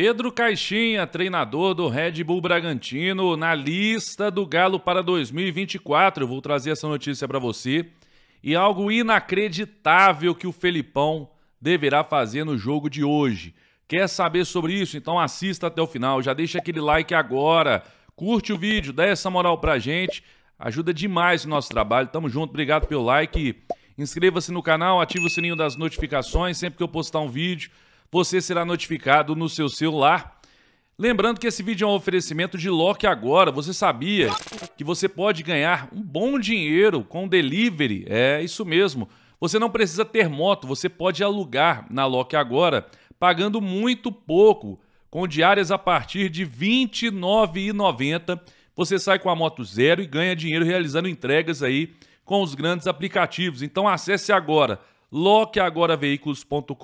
Pedro Caixinha, treinador do Red Bull Bragantino, na lista do Galo para 2024. Eu vou trazer essa notícia para você. E algo inacreditável que o Felipão deverá fazer no jogo de hoje. Quer saber sobre isso? Então assista até o final. Já deixa aquele like agora. Curte o vídeo, dá essa moral a gente. Ajuda demais o nosso trabalho. Tamo junto, obrigado pelo like. Inscreva-se no canal, ative o sininho das notificações sempre que eu postar um vídeo você será notificado no seu celular. Lembrando que esse vídeo é um oferecimento de Lock Agora. Você sabia que você pode ganhar um bom dinheiro com delivery? É isso mesmo. Você não precisa ter moto, você pode alugar na Lock Agora pagando muito pouco, com diárias a partir de R$ 29,90. Você sai com a moto zero e ganha dinheiro realizando entregas aí com os grandes aplicativos. Então acesse agora loqueagoraveículos.com.br,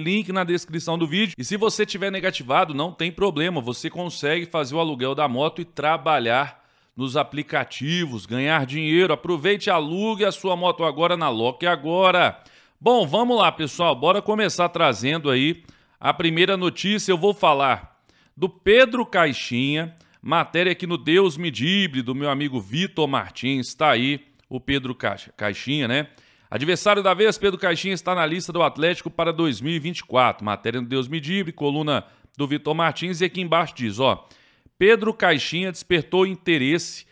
link na descrição do vídeo. E se você tiver negativado, não tem problema, você consegue fazer o aluguel da moto e trabalhar nos aplicativos, ganhar dinheiro. Aproveite e alugue a sua moto agora na Loque Agora. Bom, vamos lá, pessoal, bora começar trazendo aí a primeira notícia. Eu vou falar do Pedro Caixinha, matéria aqui no Deus Medibre, do meu amigo Vitor Martins, está aí o Pedro Caixinha, né? Adversário da vez, Pedro Caixinha está na lista do Atlético para 2024. Matéria do Deus Me coluna do Vitor Martins. E aqui embaixo diz, ó... Pedro Caixinha despertou interesse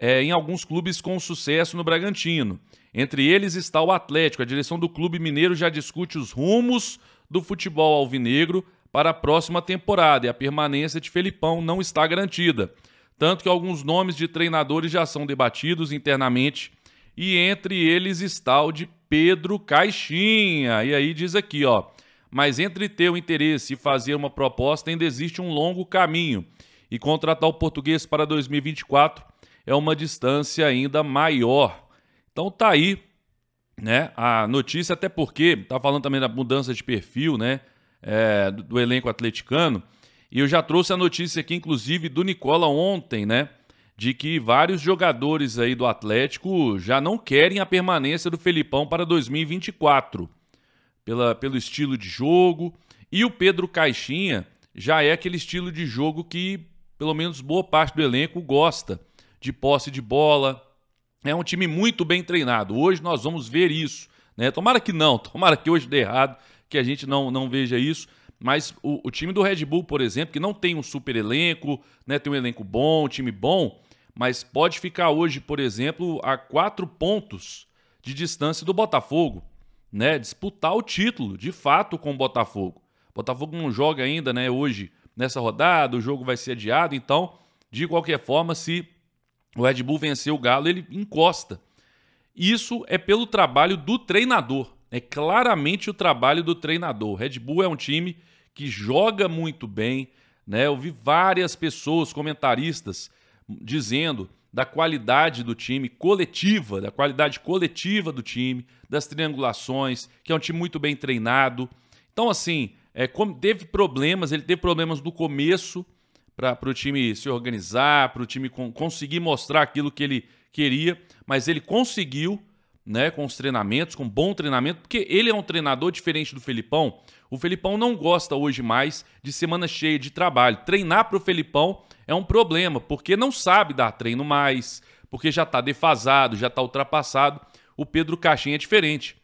é, em alguns clubes com sucesso no Bragantino. Entre eles está o Atlético. A direção do clube mineiro já discute os rumos do futebol alvinegro para a próxima temporada e a permanência de Felipão não está garantida. Tanto que alguns nomes de treinadores já são debatidos internamente e entre eles está o de Pedro Caixinha. E aí diz aqui, ó: "Mas entre ter o interesse e fazer uma proposta ainda existe um longo caminho, e contratar o português para 2024 é uma distância ainda maior". Então tá aí, né? A notícia até porque tá falando também da mudança de perfil, né? É, do elenco atleticano. E eu já trouxe a notícia aqui, inclusive, do Nicola ontem, né? de que vários jogadores aí do Atlético já não querem a permanência do Felipão para 2024, pela, pelo estilo de jogo. E o Pedro Caixinha já é aquele estilo de jogo que, pelo menos, boa parte do elenco gosta de posse de bola. É um time muito bem treinado. Hoje nós vamos ver isso. Né? Tomara que não, tomara que hoje dê errado, que a gente não, não veja isso mas o, o, time do Red Bull, por exemplo, que não tem um super elenco, né, tem um elenco bom, um time bom, mas pode ficar hoje, por exemplo, a quatro pontos de distância do Botafogo, né? Disputar o título, de fato, com o Botafogo. O Botafogo não joga ainda, né? Hoje nessa rodada, o jogo vai ser adiado, então, de qualquer forma, se o Red Bull vencer o Galo, ele encosta. Isso é pelo trabalho do treinador. É claramente o trabalho do treinador. Red Bull é um time que joga muito bem. Né? Eu vi várias pessoas, comentaristas, dizendo da qualidade do time coletiva, da qualidade coletiva do time, das triangulações, que é um time muito bem treinado. Então, assim, é, teve problemas, ele teve problemas do começo para o time se organizar, para o time con conseguir mostrar aquilo que ele queria, mas ele conseguiu né, com os treinamentos, com bom treinamento, porque ele é um treinador diferente do Felipão. O Felipão não gosta hoje mais de semana cheia de trabalho. Treinar para o Felipão é um problema, porque não sabe dar treino mais, porque já está defasado, já está ultrapassado. O Pedro Caixinha é diferente.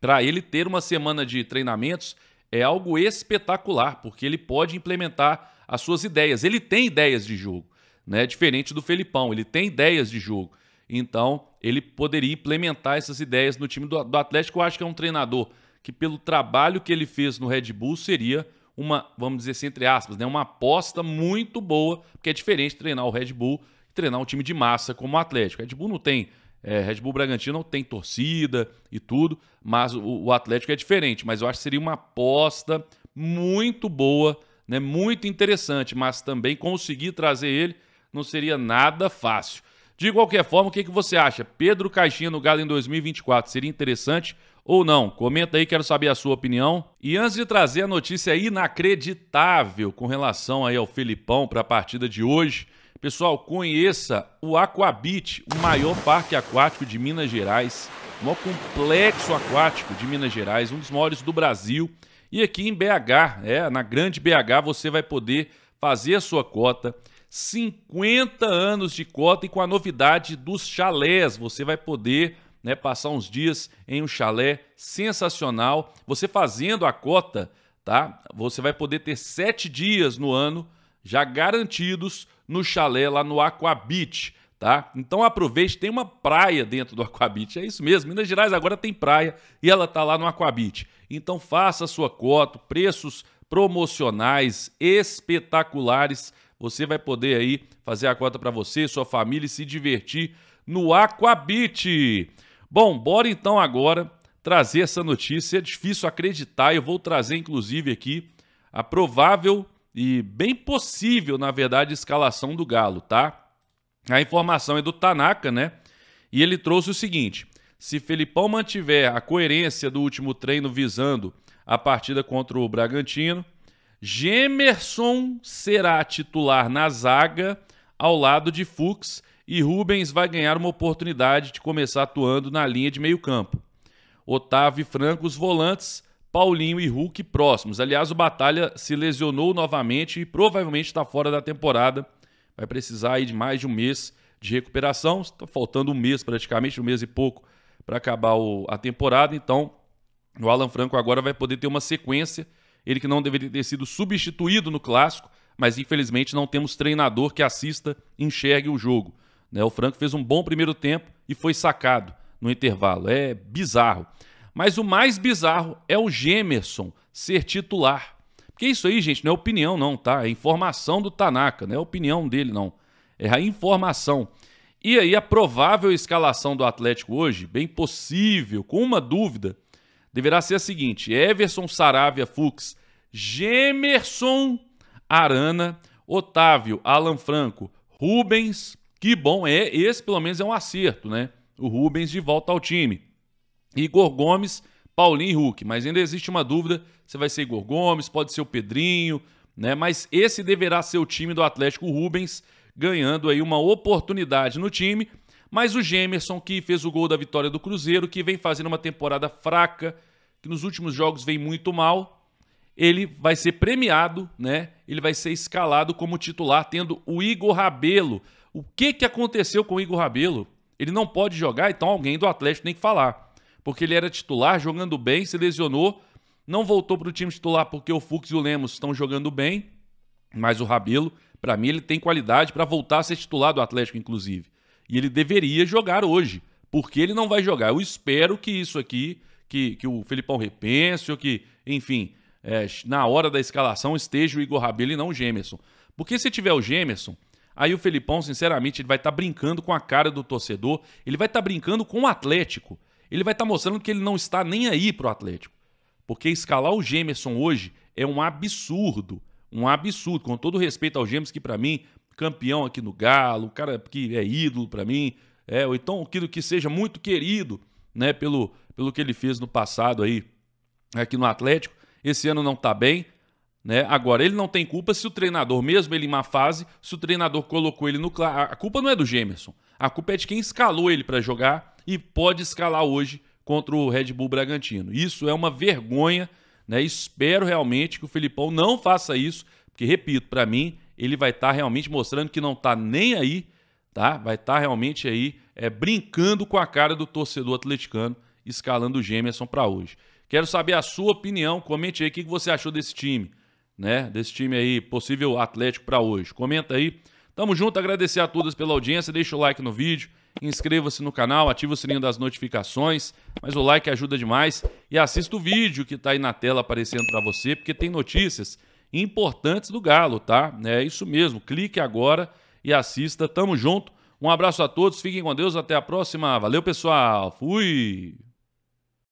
Para ele ter uma semana de treinamentos é algo espetacular, porque ele pode implementar as suas ideias. Ele tem ideias de jogo, né? Diferente do Felipão, ele tem ideias de jogo. Então, ele poderia implementar essas ideias no time do, do Atlético. Eu acho que é um treinador que, pelo trabalho que ele fez no Red Bull, seria uma, vamos dizer assim, entre aspas, né, uma aposta muito boa, porque é diferente treinar o Red Bull e treinar um time de massa como o Atlético. O Red Bull não tem. É, Red Bull Bragantino não tem torcida e tudo, mas o, o Atlético é diferente. Mas eu acho que seria uma aposta muito boa, né, muito interessante, mas também conseguir trazer ele não seria nada fácil. De qualquer forma, o que, que você acha? Pedro Caixinha no Galo em 2024 seria interessante ou não? Comenta aí, quero saber a sua opinião. E antes de trazer a notícia inacreditável com relação aí ao Felipão para a partida de hoje, pessoal, conheça o Aquabit, o maior parque aquático de Minas Gerais, o maior complexo aquático de Minas Gerais, um dos maiores do Brasil. E aqui em BH, é, na grande BH, você vai poder fazer a sua cota 50 anos de cota e com a novidade dos chalés. Você vai poder né, passar uns dias em um chalé sensacional. Você fazendo a cota, tá? Você vai poder ter sete dias no ano já garantidos no chalé lá no Aquabit. Tá? Então aproveite, tem uma praia dentro do Aquabit, é isso mesmo. Minas Gerais agora tem praia e ela tá lá no Aquabit. Então faça a sua cota, preços promocionais espetaculares você vai poder aí fazer a cota para você, sua família e se divertir no Aquabit. Bom, bora então agora trazer essa notícia. É difícil acreditar, eu vou trazer inclusive aqui a provável e bem possível, na verdade, escalação do Galo, tá? A informação é do Tanaka, né? E ele trouxe o seguinte: se Felipão mantiver a coerência do último treino visando a partida contra o Bragantino, Gemerson será titular na zaga ao lado de Fuchs e Rubens vai ganhar uma oportunidade de começar atuando na linha de meio-campo. Otávio e Franco, os volantes, Paulinho e Hulk próximos. Aliás, o Batalha se lesionou novamente e provavelmente está fora da temporada. Vai precisar aí de mais de um mês de recuperação. Está faltando um mês praticamente, um mês e pouco para acabar o, a temporada. Então, o Alan Franco agora vai poder ter uma sequência ele que não deveria ter sido substituído no clássico, mas infelizmente não temos treinador que assista e enxergue o jogo. Né? O Franco fez um bom primeiro tempo e foi sacado no intervalo. É bizarro. Mas o mais bizarro é o Gemerson ser titular. Porque isso aí, gente, não é opinião, não, tá? É informação do Tanaka, não é opinião dele, não. É a informação. E aí, a provável escalação do Atlético hoje, bem possível, com uma dúvida, deverá ser a seguinte: Everson Saravia Fux, Gemerson Arana, Otávio, Alan Franco, Rubens. Que bom, é esse pelo menos é um acerto, né? O Rubens de volta ao time. Igor Gomes, Paulinho e Hulk. Mas ainda existe uma dúvida se vai ser Igor Gomes, pode ser o Pedrinho, né? Mas esse deverá ser o time do Atlético Rubens, ganhando aí uma oportunidade no time mas o Gemerson, que fez o gol da vitória do Cruzeiro, que vem fazendo uma temporada fraca, que nos últimos jogos vem muito mal, ele vai ser premiado, né? Ele vai ser escalado como titular, tendo o Igor Rabelo. O que, que aconteceu com o Igor Rabelo? Ele não pode jogar, então alguém do Atlético tem que falar. Porque ele era titular, jogando bem, se lesionou, não voltou para o time titular porque o Fux e o Lemos estão jogando bem, mas o Rabelo, para mim, ele tem qualidade para voltar a ser titular do Atlético, inclusive. E ele deveria jogar hoje, porque ele não vai jogar. Eu espero que isso aqui, que, que o Felipão repense, ou que, enfim, é, na hora da escalação esteja o Igor Rabelo e não o Gemerson. Porque se tiver o Gemerson, aí o Felipão, sinceramente, ele vai estar tá brincando com a cara do torcedor, ele vai estar tá brincando com o Atlético. Ele vai estar tá mostrando que ele não está nem aí pro Atlético. Porque escalar o Gemerson hoje é um absurdo. Um absurdo. Com todo respeito ao Gemerson, que para mim campeão aqui no Galo, o cara que é ídolo para mim, é, ou então aquilo que seja muito querido, né, pelo, pelo que ele fez no passado aí, aqui no Atlético. Esse ano não tá bem, né? Agora, ele não tem culpa se o treinador, mesmo ele em má fase, se o treinador colocou ele no... A culpa não é do Gemerson, a culpa é de quem escalou ele para jogar e pode escalar hoje contra o Red Bull Bragantino. Isso é uma vergonha, né? Espero realmente que o Filipão não faça isso, porque, repito, para mim ele vai estar tá realmente mostrando que não está nem aí, tá? Vai estar tá realmente aí é, brincando com a cara do torcedor atleticano, escalando o Gemerson para hoje. Quero saber a sua opinião, comente aí o que, que você achou desse time, né? Desse time aí, possível Atlético para hoje. Comenta aí. Tamo junto, agradecer a todas pela audiência, deixa o like no vídeo, inscreva-se no canal, ativa o sininho das notificações, mas o like ajuda demais e assista o vídeo que tá aí na tela aparecendo para você, porque tem notícias importantes do Galo, tá? É isso mesmo. Clique agora e assista. Tamo junto. Um abraço a todos. Fiquem com Deus. Até a próxima. Valeu, pessoal. Fui.